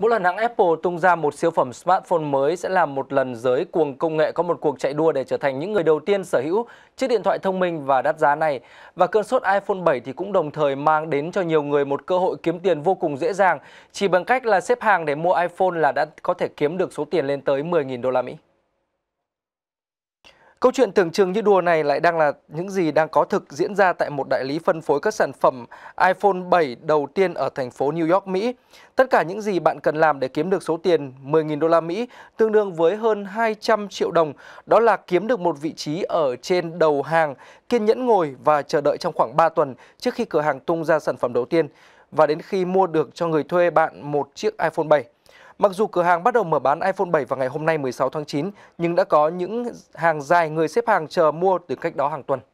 Mỗi lần hãng Apple tung ra một siêu phẩm smartphone mới sẽ là một lần giới cuồng công nghệ có một cuộc chạy đua để trở thành những người đầu tiên sở hữu chiếc điện thoại thông minh và đắt giá này. Và cơn sốt iPhone 7 thì cũng đồng thời mang đến cho nhiều người một cơ hội kiếm tiền vô cùng dễ dàng. Chỉ bằng cách là xếp hàng để mua iPhone là đã có thể kiếm được số tiền lên tới 10.000 đô la Mỹ. Câu chuyện tưởng chừng như đùa này lại đang là những gì đang có thực diễn ra tại một đại lý phân phối các sản phẩm iPhone 7 đầu tiên ở thành phố New York, Mỹ. Tất cả những gì bạn cần làm để kiếm được số tiền 10.000 đô la Mỹ tương đương với hơn 200 triệu đồng đó là kiếm được một vị trí ở trên đầu hàng, kiên nhẫn ngồi và chờ đợi trong khoảng 3 tuần trước khi cửa hàng tung ra sản phẩm đầu tiên và đến khi mua được cho người thuê bạn một chiếc iPhone 7. Mặc dù cửa hàng bắt đầu mở bán iPhone 7 vào ngày hôm nay 16 tháng 9, nhưng đã có những hàng dài người xếp hàng chờ mua từ cách đó hàng tuần.